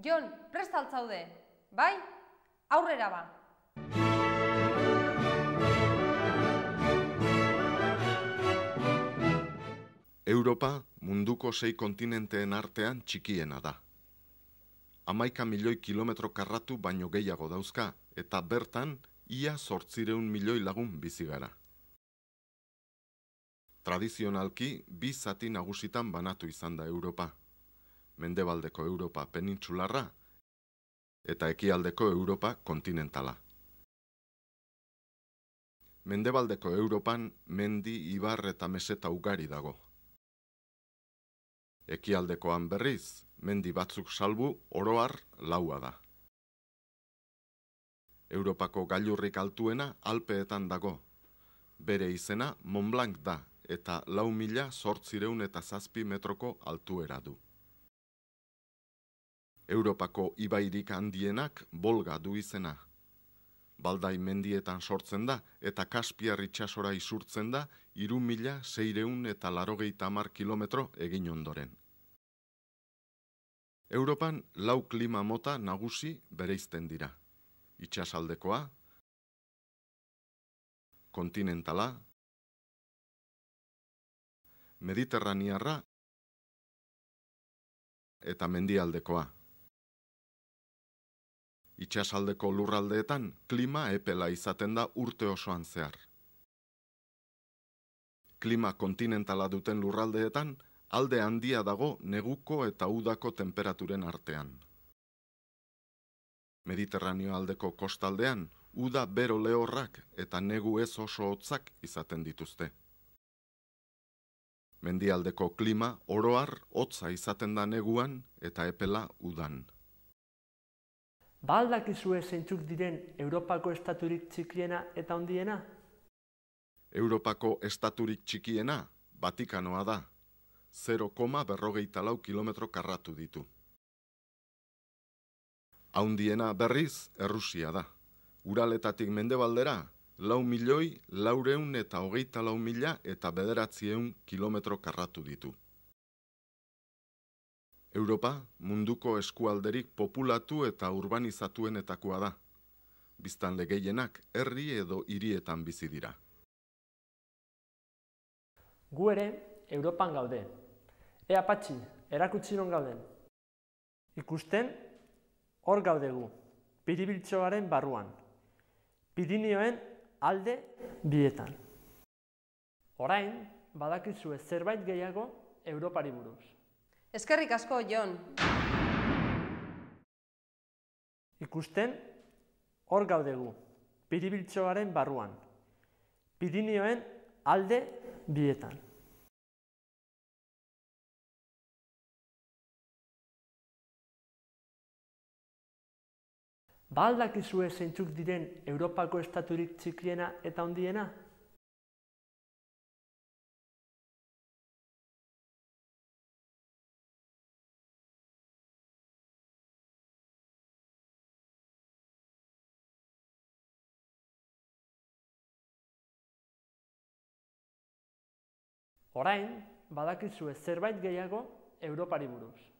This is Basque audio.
Jon, prestaltzaude, bai? Aurrera ba! Europa munduko sei kontinenteen artean txikiena da. Hamaika milioi kilometro karratu baino gehiago dauzka, eta bertan ia sortzireun milioi lagun bizi gara. Tradizionalki, bi zati nagusitan banatu izan da Europa, mendebaldeko Europa penintzularra eta ekialdeko Europa kontinentala. Mendebaldeko Europan mendi ibar eta meseta ugari dago. Ekialdekoan berriz, mendi batzuk salbu oroar laua da. Europako gailurrik altuena alpeetan dago. Bere izena Mont Blanc da eta lau mila sortzireun eta zazpi metroko altuera du. Europako ibairik handienak bolga du izena. Baldai mendietan sortzen da eta Kaspiar itsasora isurtzen da iru mila seireun eta larogeita hamar kilometro egin ondoren. Europan lau klima mota nagusi bereizten dira. Itxasaldekoa, kontinentala, mediterraniarra eta mendialdekoa. Itxasaldeko lurraldeetan klima epela izaten da urte osoan zehar. Klima kontinentala duten lurraldeetan alde handia dago neguko eta udako temperaturen artean. Mediterraneo aldeko kostaldean uda bero lehorrak eta negu ez oso hotzak izaten dituzte. Mendialdeko klima oroar hotza izaten da neguan eta epela udan. Ba aldakizue zeintzuk diren Europako estaturik txikiena eta hondiena? Europako estaturik txikiena, Vatikanoa da. 0, berrogeita lau kilometro karratu ditu. Haundiena berriz, Errusia da. Uraletatik mendebaldera, lau milioi, laureun eta hogeita lau mila eta bederatzieun kilometro karratu ditu. Europa munduko eskualderik populatu eta urbanizatuenetakoa da. Biztan legeienak herri edo hirietan bizi dira. Gu ere, Europan gaude. Ea patxi, erakutsi non gauden. Ikusten, hor gaudegu, piribiltxoaren barruan. Pirinioen alde bietan. Orain, badakizue zerbait gehiago Europari buruz. Eskerrik asko, Jon. Ikusten, hor gaudegu, piribiltxoaren barruan. Pirinioen alde bietan. Baldak izue zeintzuk diren Europako estaturik txikiena eta ondiena? orain badakizue zerbait gehiago Europari buruz.